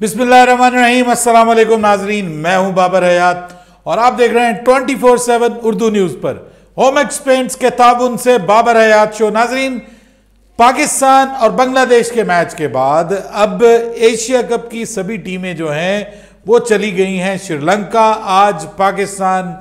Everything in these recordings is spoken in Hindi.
बिस्मिल्लाम नाजरीन मैं हूं बाबर हयात और आप देख रहे हैं 24/7 उर्दू न्यूज़ पर होम एक्सपेंट्स के ताबन से बाबर हयात शो नाजरीन पाकिस्तान और बांग्लादेश के मैच के बाद अब एशिया कप की सभी टीमें जो हैं वो चली गई हैं श्रीलंका आज पाकिस्तान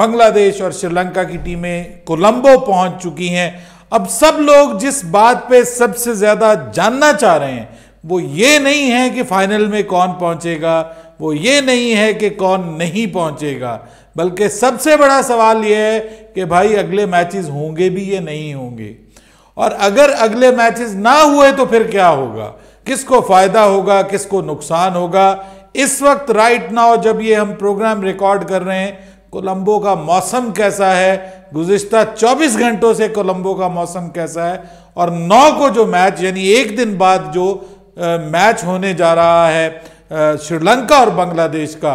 बांग्लादेश और श्रीलंका की टीमें कोलंबो पहुंच चुकी हैं अब सब लोग जिस बात पे सबसे ज़्यादा जानना चाह रहे हैं वो ये नहीं है कि फाइनल में कौन पहुंचेगा वो ये नहीं है कि कौन नहीं पहुंचेगा बल्कि सबसे बड़ा सवाल ये है कि भाई अगले मैचेस होंगे भी ये नहीं होंगे और अगर अगले मैचेस ना हुए तो फिर क्या होगा किसको फ़ायदा होगा किसको नुकसान होगा इस वक्त राइट नाउ जब ये हम प्रोग्राम रिकॉर्ड कर रहे हैं कोलंबो का मौसम कैसा है गुज्त 24 घंटों से कोलंबो का मौसम कैसा है और नौ को जो मैच यानी एक दिन बाद जो मैच होने जा रहा है श्रीलंका और बांग्लादेश का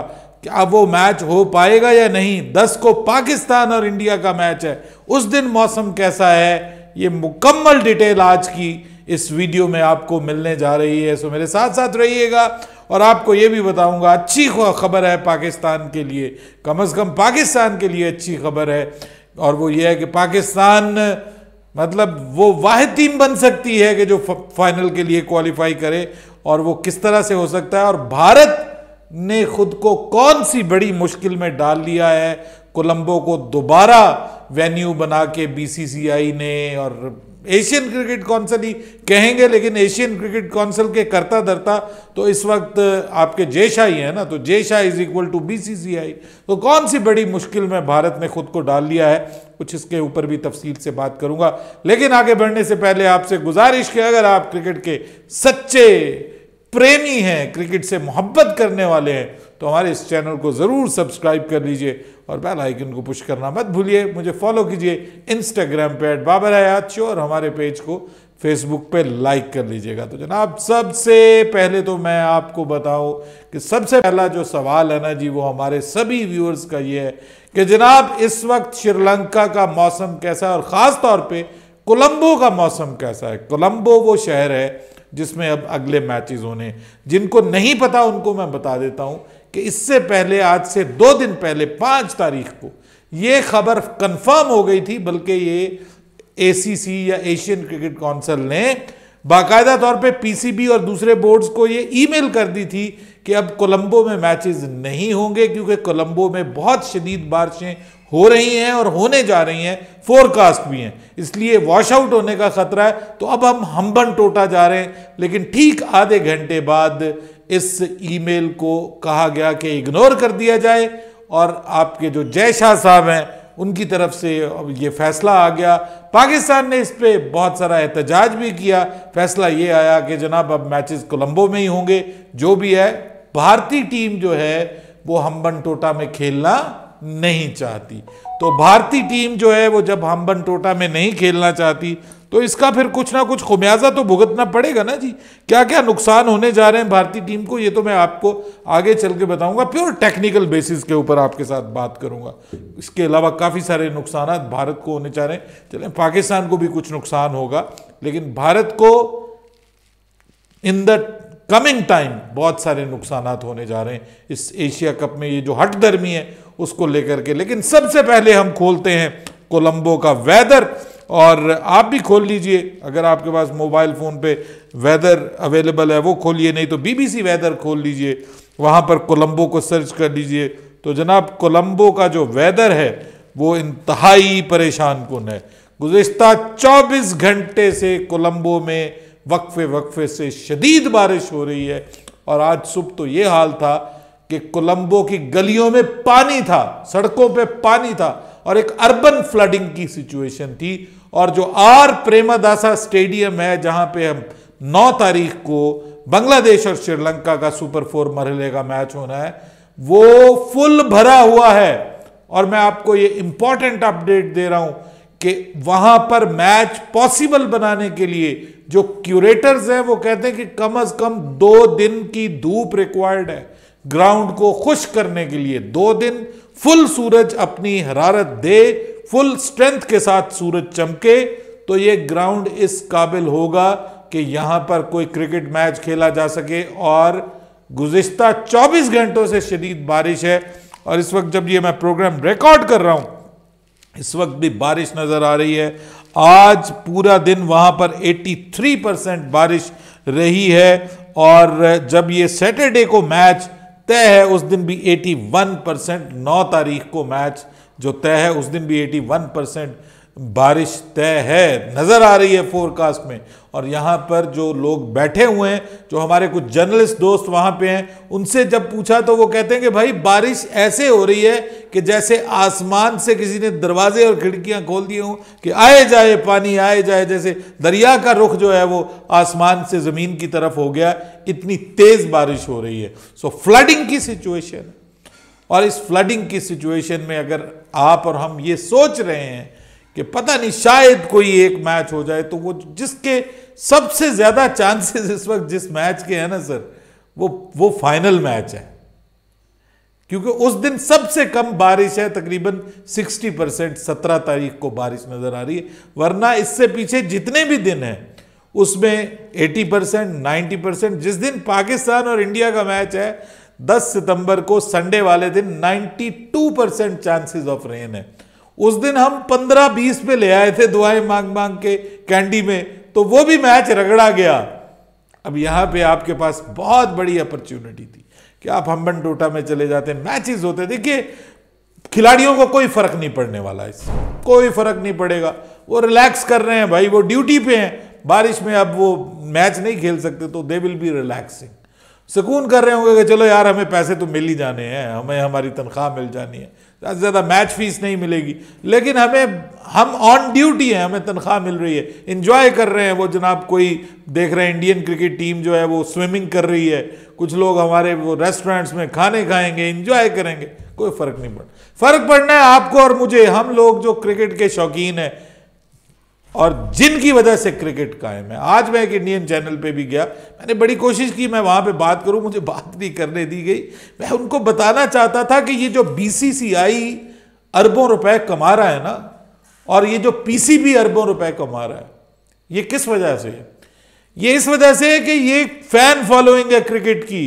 अब वो मैच हो पाएगा या नहीं दस को पाकिस्तान और इंडिया का मैच है उस दिन मौसम कैसा है ये मुकम्मल डिटेल आज की इस वीडियो में आपको मिलने जा रही है सो मेरे साथ साथ रहिएगा और आपको ये भी बताऊंगा अच्छी खबर है पाकिस्तान के लिए कम से कम पाकिस्तान के लिए अच्छी खबर है और वो ये है कि पाकिस्तान मतलब वो वाह टीम बन सकती है कि जो फाइनल के लिए क्वालिफाई करे और वो किस तरह से हो सकता है और भारत ने खुद को कौन सी बड़ी मुश्किल में डाल लिया है कोलंबो को दोबारा वेन्यू बना के बीसीसीआई ने और एशियन क्रिकेट काउंसिल ही कहेंगे लेकिन एशियन क्रिकेट काउंसिल के करता धरता तो इस वक्त आपके जय शाह ही है ना तो Jay Shah is equal to BCCI तो कौन सी बड़ी मुश्किल में भारत ने खुद को डाल लिया है कुछ इसके ऊपर भी तफसील से बात करूंगा लेकिन आगे बढ़ने से पहले आपसे गुजारिश के अगर आप क्रिकेट के सच्चे प्रेमी हैं क्रिकेट से मोहब्बत करने वाले हैं तो हमारे इस चैनल को ज़रूर सब्सक्राइब कर लीजिए और बेल आइकन को पुश करना मत भूलिए मुझे फॉलो कीजिए इंस्टाग्राम पे एट बाबर हयात शो और हमारे पेज को फेसबुक पे लाइक कर लीजिएगा तो जनाब सबसे पहले तो मैं आपको बताऊं कि सबसे पहला जो सवाल है ना जी वो हमारे सभी व्यूअर्स का ये है कि जनाब इस वक्त श्रीलंका का मौसम कैसा है और ख़ास तौर पर कोलंबो का मौसम कैसा है कोलंबो वो शहर है जिसमें अब अगले मैचेस होने जिनको नहीं पता उनको मैं बता देता हूं कि इससे पहले आज से दो दिन पहले पांच तारीख को ये खबर कंफर्म हो गई थी बल्कि ये एसीसी या एशियन क्रिकेट काउंसिल ने बाकायदा तौर पे पीसीबी और दूसरे बोर्ड्स को ये ईमेल कर दी थी कि अब कोलंबो में मैचेस नहीं होंगे क्योंकि कोलंबो में बहुत शदीद बारिशें हो रही हैं और होने जा रही हैं फोरकास्ट भी हैं इसलिए वॉश आउट होने का खतरा है तो अब हम हम्बन टोटा जा रहे हैं लेकिन ठीक आधे घंटे बाद इस ईमेल को कहा गया कि इग्नोर कर दिया जाए और आपके जो जय शाह साहब हैं उनकी तरफ से अब ये फैसला आ गया पाकिस्तान ने इस पर बहुत सारा एहतजाज भी किया फैसला ये आया कि जनाब अब मैचेस कोलंबो में ही होंगे जो भी है भारतीय टीम जो है वो हम्बन टोटा में खेलना नहीं चाहती तो भारतीय टीम जो है वो जब हम बन टोटा में नहीं खेलना चाहती तो इसका फिर कुछ ना कुछ खुमियाजा तो भुगतना पड़ेगा ना जी क्या क्या नुकसान होने जा रहे हैं भारतीय टीम को ये तो मैं आपको आगे चल के बताऊंगा प्योर टेक्निकल बेसिस के ऊपर आपके साथ बात करूंगा इसके अलावा काफ़ी सारे नुकसान भारत को होने जा रहे हैं चले पाकिस्तान को भी कुछ नुकसान होगा लेकिन भारत को इन द कमिंग टाइम बहुत सारे नुकसान होने जा रहे हैं इस एशिया कप में ये जो हट गर्मी है उसको लेकर के लेकिन सबसे पहले हम खोलते हैं कोलंबो का वेदर और आप भी खोल लीजिए अगर आपके पास मोबाइल फ़ोन पे वेदर अवेलेबल है वो खोलिए नहीं तो बीबीसी वेदर खोल लीजिए वहाँ पर कोलंबो को सर्च कर लीजिए तो जनाब कोलंबो का जो वेदर है वो इंतहाई परेशान कन है गुज्त 24 घंटे से कोलंबो में वक्फे वक्फे से शदीद बारिश हो रही है और आज सुबह तो ये हाल था कि कोलंबो की गलियों में पानी था सड़कों पे पानी था और एक अर्बन फ्लडिंग की सिचुएशन थी और जो आर प्रेमादासा स्टेडियम है जहां पे हम 9 तारीख को बांग्लादेश और श्रीलंका का सुपर फोर मरहले का मैच होना है वो फुल भरा हुआ है और मैं आपको ये इंपॉर्टेंट अपडेट दे रहा हूं कि वहां पर मैच पॉसिबल बनाने के लिए जो क्यूरेटर्स हैं वो कहते हैं कि कम अज कम दो दिन की धूप रिक्वायर्ड है ग्राउंड को खुश करने के लिए दो दिन फुल सूरज अपनी हरारत दे फुल स्ट्रेंथ के साथ सूरज चमके तो ये ग्राउंड इस काबिल होगा कि यहाँ पर कोई क्रिकेट मैच खेला जा सके और गुज्त 24 घंटों से शदीद बारिश है और इस वक्त जब ये मैं प्रोग्राम रिकॉर्ड कर रहा हूँ इस वक्त भी बारिश नज़र आ रही है आज पूरा दिन वहाँ पर 83 परसेंट बारिश रही है और जब ये सैटरडे को मैच तय है उस दिन भी 81 परसेंट नौ तारीख को मैच जो तय है उस दिन भी 81 परसेंट बारिश तय है नज़र आ रही है फोरकास्ट में और यहाँ पर जो लोग बैठे हुए हैं जो हमारे कुछ जर्नलिस्ट दोस्त वहाँ पे हैं उनसे जब पूछा तो वो कहते हैं कि भाई बारिश ऐसे हो रही है कि जैसे आसमान से किसी ने दरवाजे और खिड़कियाँ खोल दिए हों कि आए जाए पानी आए जाए जैसे दरिया का रुख जो है वो आसमान से ज़मीन की तरफ हो गया इतनी तेज़ बारिश हो रही है सो फ्लडिंग की सिचुएशन और इस फ्लडिंग की सिचुएशन में अगर आप और हम ये सोच रहे हैं कि पता नहीं शायद कोई एक मैच हो जाए तो वो जिसके सबसे ज़्यादा चांसेस इस वक्त जिस मैच के हैं ना सर वो वो फाइनल मैच है क्योंकि उस दिन सबसे कम बारिश है तकरीबन 60 परसेंट सत्रह तारीख को बारिश नज़र आ रही है वरना इससे पीछे जितने भी दिन हैं उसमें 80 परसेंट नाइन्टी परसेंट जिस दिन पाकिस्तान और इंडिया का मैच है 10 सितंबर को संडे वाले दिन 92 परसेंट चांसेस ऑफ रेन है उस दिन हम पंद्रह बीस पे ले आए थे दुआएं मांग मांग के कैंडी में तो वो भी मैच रगड़ा गया अब यहां पे आपके पास बहुत बड़ी अपॉर्चुनिटी थी कि आप हम्बन टोटा में चले जाते मैचेस होते देखिए खिलाड़ियों को कोई फर्क नहीं पड़ने वाला इससे कोई फर्क नहीं पड़ेगा वो रिलैक्स कर रहे हैं भाई वो ड्यूटी पे हैं बारिश में अब वो मैच नहीं खेल सकते तो दे विल बी रिलैक्सिंग सुकून कर रहे होंगे कि चलो यार हमें पैसे तो मिल ही जाने हैं हमें हमारी तनख्वाह मिल जानी है ज़्यादा ज़्यादा मैच फीस नहीं मिलेगी लेकिन हमें हम ऑन ड्यूटी हैं हमें तनख्वाह मिल रही है इन्जॉय कर रहे हैं वो जनाब कोई देख रहे हैं इंडियन क्रिकेट टीम जो है वो स्विमिंग कर रही है कुछ लोग हमारे वो रेस्टोरेंट्स में खाने खाएंगे इन्जॉय करेंगे कोई फ़र्क नहीं पड़ फर्क पड़ना है आपको और मुझे हम लोग जो क्रिकेट के शौकीन हैं और जिनकी वजह से क्रिकेट कायम है आज मैं एक इंडियन चैनल पे भी गया मैंने बड़ी कोशिश की मैं वहाँ पे बात करूँ मुझे बात नहीं करने दी गई मैं उनको बताना चाहता था कि ये जो बीसीसीआई अरबों रुपए कमा रहा है ना और ये जो पीसीबी अरबों रुपए कमा रहा है ये किस वजह से है ये इस वजह से है कि ये फैन फॉलोइंग है क्रिकेट की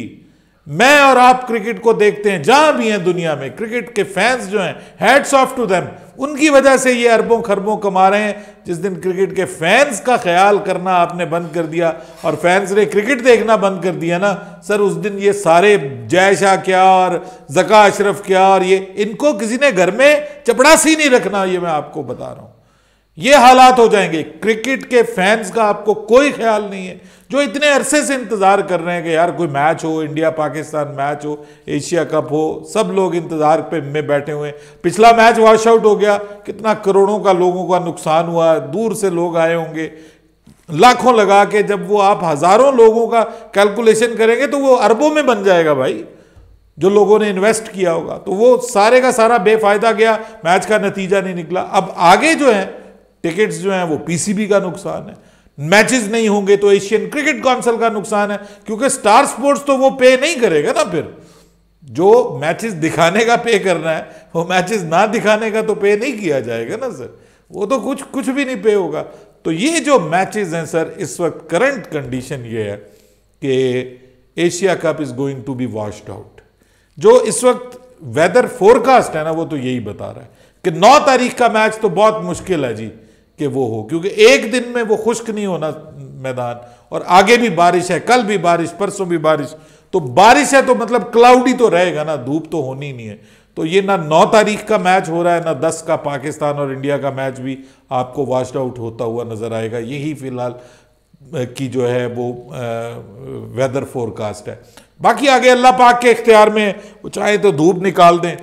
मैं और आप क्रिकेट को देखते हैं जहां भी हैं दुनिया में क्रिकेट के फैंस जो हैं हेड्स ऑफ टू देम उनकी वजह से ये अरबों खरबों कमा रहे हैं जिस दिन क्रिकेट के फैंस का ख्याल करना आपने बंद कर दिया और फैंस ने क्रिकेट देखना बंद कर दिया ना सर उस दिन ये सारे जय शाह क्या और जका अशरफ क्या और ये इनको किसी ने घर में चपड़ासी नहीं रखना ये मैं आपको बता रहा हूँ ये हालात हो जाएंगे क्रिकेट के फैंस का आपको कोई ख्याल नहीं है जो इतने अरसे से इंतज़ार कर रहे हैं कि यार कोई मैच हो इंडिया पाकिस्तान मैच हो एशिया कप हो सब लोग इंतज़ार पे में बैठे हुए हैं पिछला मैच वॉश आउट हो गया कितना करोड़ों का लोगों का नुकसान हुआ दूर से लोग आए होंगे लाखों लगा के जब वो आप हज़ारों लोगों का कैलकुलेशन करेंगे तो वो अरबों में बन जाएगा भाई जो लोगों ने इन्वेस्ट किया होगा तो वो सारे का सारा बेफायदा गया मैच का नतीजा नहीं निकला अब आगे जो है टिकट्स जो हैं वो पीसीबी का नुकसान है मैचेस नहीं होंगे तो एशियन क्रिकेट काउंसिल का नुकसान है क्योंकि स्टार स्पोर्ट्स तो वो पे नहीं करेगा ना फिर जो मैचेस दिखाने का पे करना है वो मैचेस ना दिखाने का तो पे नहीं किया जाएगा ना सर वो तो कुछ कुछ भी नहीं पे होगा तो ये जो मैचेस हैं सर इस वक्त करंट कंडीशन ये है कि Asia cup is going to be washed out जो इस वक्त वेदर फोरकास्ट है ना वो तो यही बता रहा है कि 9 तारीख का मैच तो बहुत मुश्किल है जी કે વો હો ક્યોકી એક દિન મે વો ખુશક નહી હોના મેદાન ઓર આગે ભી بارش હે કલ ભી بارش પરસો ભી بارش તો بارش હે તો મતલબ ક્લાઉડી તો રહેગા ના ધૂપ તો હોની નહી હે તો યે ના 9 તારીખ કા મેચ હો રહા હે ના 10 કા પાકિસ્તાન ઓર ઇન્ડિયા કા મેચ ભી આપકો വാસ્ડ આઉટ હોતા ہوا નજર આયega યહી ફિલાલ કી જો હે વો વેધર ફોરકાસ્ટ હે બાકી આગે અલ્લાહ પાક કે ઇખતियार મે ઉચરાયે તો ધૂપ નિકાલ દે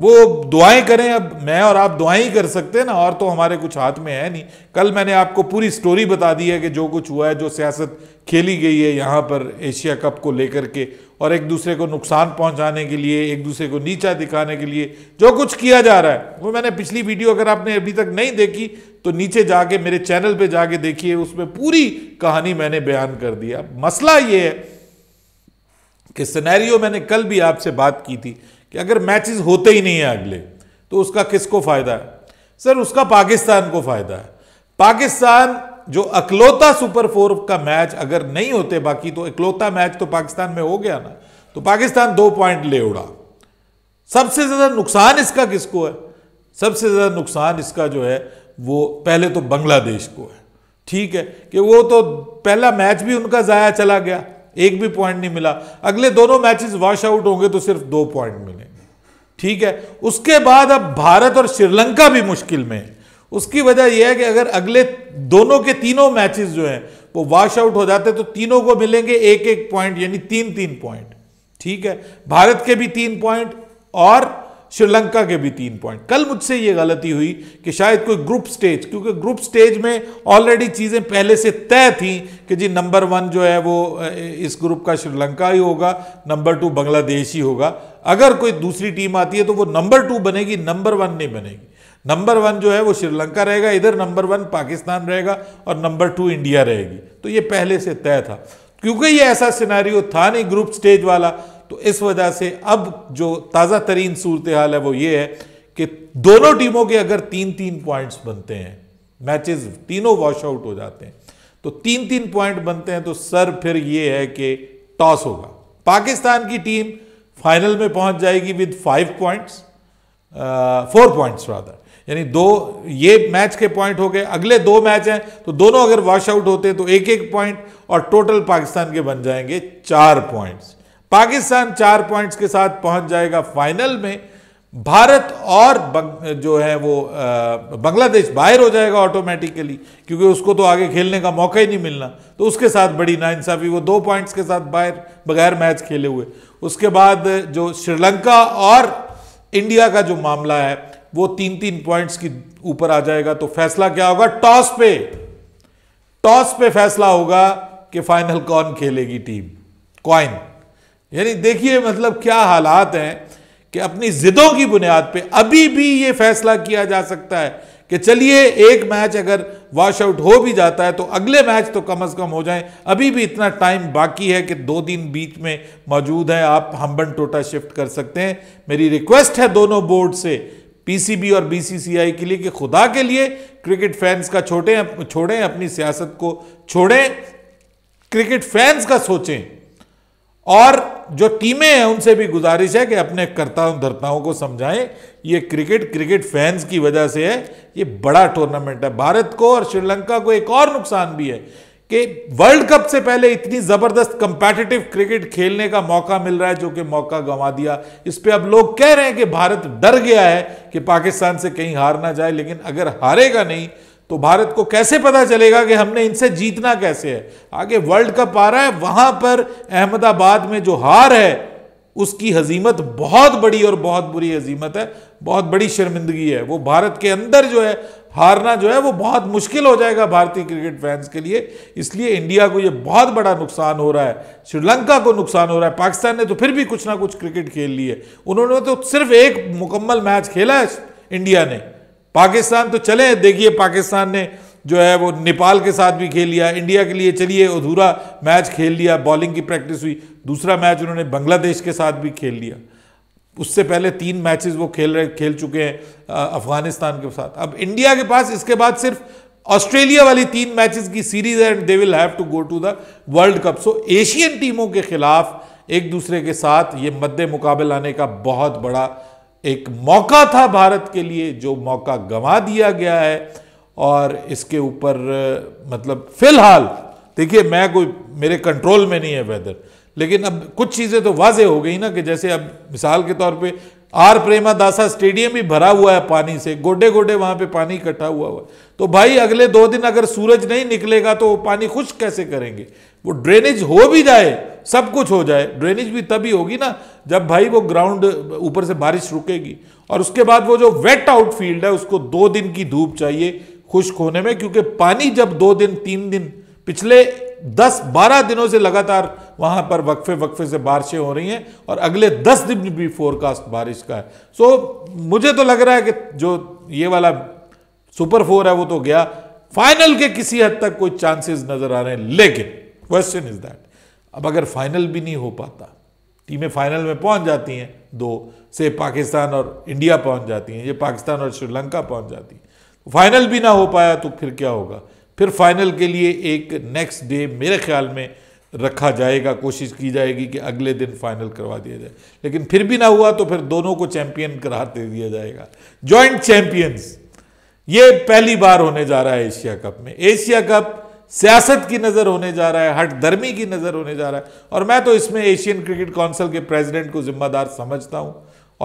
वो दुआएं करें अब मैं और आप दुआएं ही कर सकते हैं ना और तो हमारे कुछ हाथ में है नहीं कल मैंने आपको पूरी स्टोरी बता दी है कि जो कुछ हुआ है जो सियासत खेली गई है यहाँ पर एशिया कप को लेकर के और एक दूसरे को नुकसान पहुँचाने के लिए एक दूसरे को नीचा दिखाने के लिए जो कुछ किया जा रहा है वो मैंने पिछली वीडियो अगर आपने अभी तक नहीं देखी तो नीचे जाके मेरे चैनल पर जाके देखिए उसमें पूरी कहानी मैंने बयान कर दिया मसला ये है कि सिनेरियो मैंने कल भी आपसे बात की थी कि अगर मैचेस होते ही नहीं है अगले तो उसका किसको फ़ायदा है सर उसका पाकिस्तान को फ़ायदा है पाकिस्तान जो अकलौता सुपर फोर का मैच अगर नहीं होते बाकी तो इकलौता मैच तो पाकिस्तान में हो गया ना तो पाकिस्तान दो पॉइंट ले उड़ा सबसे ज़्यादा नुकसान इसका किसको है सबसे ज़्यादा नुकसान इसका जो है वो पहले तो बांग्लादेश को है ठीक है कि वो तो पहला मैच भी उनका ज़ाया चला गया एक भी पॉइंट नहीं मिला अगले दोनों मैचेस वॉश आउट होंगे तो सिर्फ दो पॉइंट मिलेंगे ठीक है उसके बाद अब भारत और श्रीलंका भी मुश्किल में है उसकी वजह यह है कि अगर अगले दोनों के तीनों मैचेस जो हैं वो वॉश आउट हो जाते हैं तो तीनों को मिलेंगे एक एक पॉइंट यानी तीन तीन पॉइंट ठीक है भारत के भी तीन पॉइंट और श्रीलंका के भी तीन पॉइंट कल मुझसे ये गलती हुई कि शायद कोई ग्रुप स्टेज क्योंकि ग्रुप स्टेज में ऑलरेडी चीज़ें पहले से तय थी कि जी नंबर वन जो है वो इस ग्रुप का श्रीलंका ही होगा नंबर टू बांग्लादेश ही होगा अगर कोई दूसरी टीम आती है तो वो नंबर टू बनेगी नंबर वन नहीं बनेगी नंबर वन जो है वो श्रीलंका रहेगा इधर नंबर वन पाकिस्तान रहेगा और नंबर टू इंडिया रहेगी तो ये पहले से तय था क्योंकि ये ऐसा सिनारियो था नहीं ग्रुप स्टेज वाला तो इस वजह से अब जो ताज़ा तरीन सूरत हाल है वो ये है कि दोनों टीमों के अगर तीन तीन पॉइंट्स बनते हैं मैचेस तीनों वॉश आउट हो जाते हैं तो तीन तीन पॉइंट बनते हैं तो सर फिर ये है कि टॉस होगा पाकिस्तान की टीम फाइनल में पहुंच जाएगी with five points four points rather यानी दो ये मैच के पॉइंट हो गए अगले दो मैच हैं तो दोनों अगर वॉश आउट होते हैं तो एक एक पॉइंट और टोटल पाकिस्तान के बन जाएंगे चार पॉइंट्स पाकिस्तान चार पॉइंट्स के साथ पहुंच जाएगा फाइनल में भारत और जो है वो बांग्लादेश बाहर हो जाएगा ऑटोमेटिकली क्योंकि उसको तो आगे खेलने का मौका ही नहीं मिलना तो उसके साथ बड़ी नाइंसाफी वो दो पॉइंट्स के साथ बाहर बगैर मैच खेले हुए उसके बाद जो श्रीलंका और इंडिया का जो मामला है वो तीन तीन पॉइंट्स की ऊपर आ जाएगा तो फैसला क्या होगा टॉस पे टॉस पे फैसला होगा कि फाइनल कौन खेलेगी टीम क्वाइन यानी देखिए मतलब क्या हालात हैं कि अपनी ज़िदों की बुनियाद पे अभी भी ये फैसला किया जा सकता है कि चलिए एक मैच अगर वॉश आउट हो भी जाता है तो अगले मैच तो कम अज़ कम हो जाए अभी भी इतना टाइम बाकी है कि दो दिन बीच में मौजूद है आप हम्बन टोटा शिफ्ट कर सकते हैं मेरी रिक्वेस्ट है दोनों बोर्ड से पीसीबी और बीसीसीआई के लिए कि खुदा के लिए क्रिकेट फैंस का छोटे छोड़ें अपनी सियासत को छोड़ें क्रिकेट फैंस का सोचें और जो टीमें हैं उनसे भी गुजारिश है कि अपने कर्ताओं धर्ताओं को समझाएं ये क्रिकेट क्रिकेट फैंस की वजह से है ये बड़ा टूर्नामेंट है भारत को और श्रीलंका को एक और नुकसान भी है कि वर्ल्ड कप से पहले इतनी ज़बरदस्त कंपेटिटिव क्रिकेट खेलने का मौका मिल रहा है जो कि मौका गंवा दिया इस पर अब लोग कह रहे हैं कि भारत डर गया है कि पाकिस्तान से कहीं हार ना जाए लेकिन अगर हारेगा नहीं तो भारत को कैसे पता चलेगा कि हमने इनसे जीतना कैसे है आगे वर्ल्ड कप आ रहा है वहां पर अहमदाबाद में जो हार है उसकी हजीमत बहुत बड़ी और बहुत बुरी हजीमत है बहुत बड़ी शर्मिंदगी है वो भारत के अंदर जो है हारना जो है वो बहुत मुश्किल हो जाएगा भारतीय क्रिकेट फैंस के लिए इसलिए इंडिया को ये बहुत बड़ा नुकसान हो रहा है श्रीलंका को नुकसान हो रहा है पाकिस्तान ने तो फिर भी कुछ ना कुछ क्रिकेट खेल ली है उन्होंने तो सिर्फ एक मुकम्मल मैच खेला है इंडिया ने पाकिस्तान तो चले देखिए पाकिस्तान ने जो है वो नेपाल के साथ भी खेल लिया इंडिया के लिए चलिए अधूरा मैच खेल लिया बॉलिंग की प्रैक्टिस हुई दूसरा मैच उन्होंने बांग्लादेश के साथ भी खेल लिया उससे पहले तीन मैचेस वो खेल रहे खेल चुके हैं अफगानिस्तान के साथ अब इंडिया के पास इसके बाद सिर्फ ऑस्ट्रेलिया वाली तीन मैचेस की सीरीज है and they will have to go to the world cup so Asian टीमों के खिलाफ एक दूसरे के साथ ये मद्दे मुकाबल आने का बहुत बड़ा एक मौका था भारत के लिए जो मौका गंवा दिया गया है और इसके ऊपर मतलब फिलहाल देखिए मैं कोई मेरे कंट्रोल में नहीं है वेदर लेकिन अब कुछ चीज़ें तो वाजे हो गई ना कि जैसे अब मिसाल के तौर पे आर प्रेमा दासा स्टेडियम ही भरा हुआ है पानी से गोडे गोडे वहाँ पे पानी इकट्ठा हुआ हुआ है तो भाई अगले दो दिन अगर सूरज नहीं निकलेगा तो वो पानी खुश कैसे करेंगे वो ड्रेनेज हो भी जाए सब कुछ हो जाए ड्रेनेज भी तभी होगी ना जब भाई वो ग्राउंड ऊपर से बारिश रुकेगी और उसके बाद वो जो वेट आउटफील्ड है उसको दो दिन की धूप चाहिए खुश्क होने में क्योंकि पानी जब दो दिन तीन दिन पिछले दस बारह दिनों से लगातार वहां पर वक्फे वक्फे से बारिशें हो रही हैं और अगले दस दिन भी फोरकास्ट बारिश का है सो मुझे तो लग रहा है कि जो ये वाला सुपर फोर है वो तो गया फाइनल के किसी हद तक कोई चांसेस नजर आ रहे हैं लेकिन क्वेश्चन इज दैट अब अगर फाइनल भी नहीं हो पाता टीमें फाइनल में पहुंच जाती हैं दो से पाकिस्तान और इंडिया पहुंच जाती हैं ये पाकिस्तान और श्रीलंका पहुंच जाती हैं फाइनल तो भी ना हो पाया तो फिर क्या होगा फिर फाइनल के लिए एक नेक्स्ट डे मेरे ख्याल में रखा जाएगा कोशिश की जाएगी कि अगले दिन फाइनल करवा दिया जाए लेकिन फिर भी ना हुआ तो फिर दोनों को चैंपियन करार दे दिया जाएगा ज्वाइंट चैंपियंस ये पहली बार होने जा रहा है एशिया कप में एशिया कप सियासत की नज़र होने जा रहा है हट धर्मी की नज़र होने जा रहा है और मैं तो इसमें एशियन क्रिकेट काउंसिल के प्रेसिडेंट को जिम्मेदार समझता हूं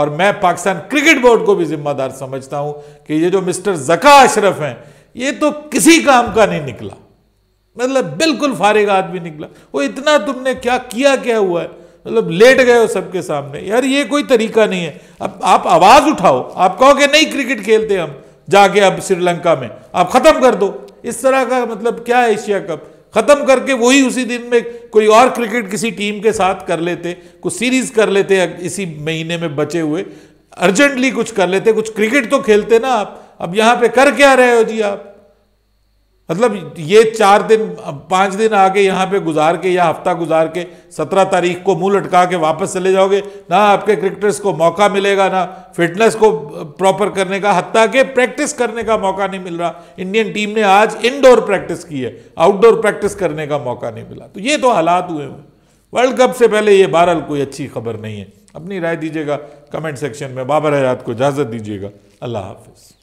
और मैं पाकिस्तान क्रिकेट बोर्ड को भी जिम्मेदार समझता हूं कि ये जो मिस्टर जका अशरफ हैं ये तो किसी काम का नहीं निकला मतलब बिल्कुल फारिग आदमी निकला वो इतना तुमने क्या किया क्या हुआ है मतलब लेट गए हो सबके सामने यार ये कोई तरीका नहीं है अब आप आवाज़ उठाओ आप कहो कि नहीं क्रिकेट खेलते हम जाके अब श्रीलंका में आप ख़त्म कर दो इस तरह का मतलब क्या है एशिया कप ख़त्म करके वही उसी दिन में कोई और क्रिकेट किसी टीम के साथ कर लेते कुछ सीरीज़ कर लेते इसी महीने में बचे हुए अर्जेंटली कुछ कर लेते कुछ क्रिकेट तो खेलते ना आप अब यहां पे कर क्या रहे हो जी आप मतलब ये चार दिन पाँच दिन आके यहाँ पे गुजार के या हफ्ता गुजार के सत्रह तारीख को मुंह लटका के वापस चले जाओगे ना आपके क्रिकेटर्स को मौका मिलेगा ना फिटनेस को प्रॉपर करने का हती के प्रैक्टिस करने का मौका नहीं मिल रहा इंडियन टीम ने आज इंडोर प्रैक्टिस की है आउटडोर प्रैक्टिस करने का मौका नहीं मिला तो ये तो हालात हुए हुए वर्ल्ड कप से पहले ये बहरहाल कोई अच्छी खबर नहीं है अपनी राय दीजिएगा कमेंट सेक्शन में बाबर हयात को इजाज़त दीजिएगा अल्लाह हाफिज़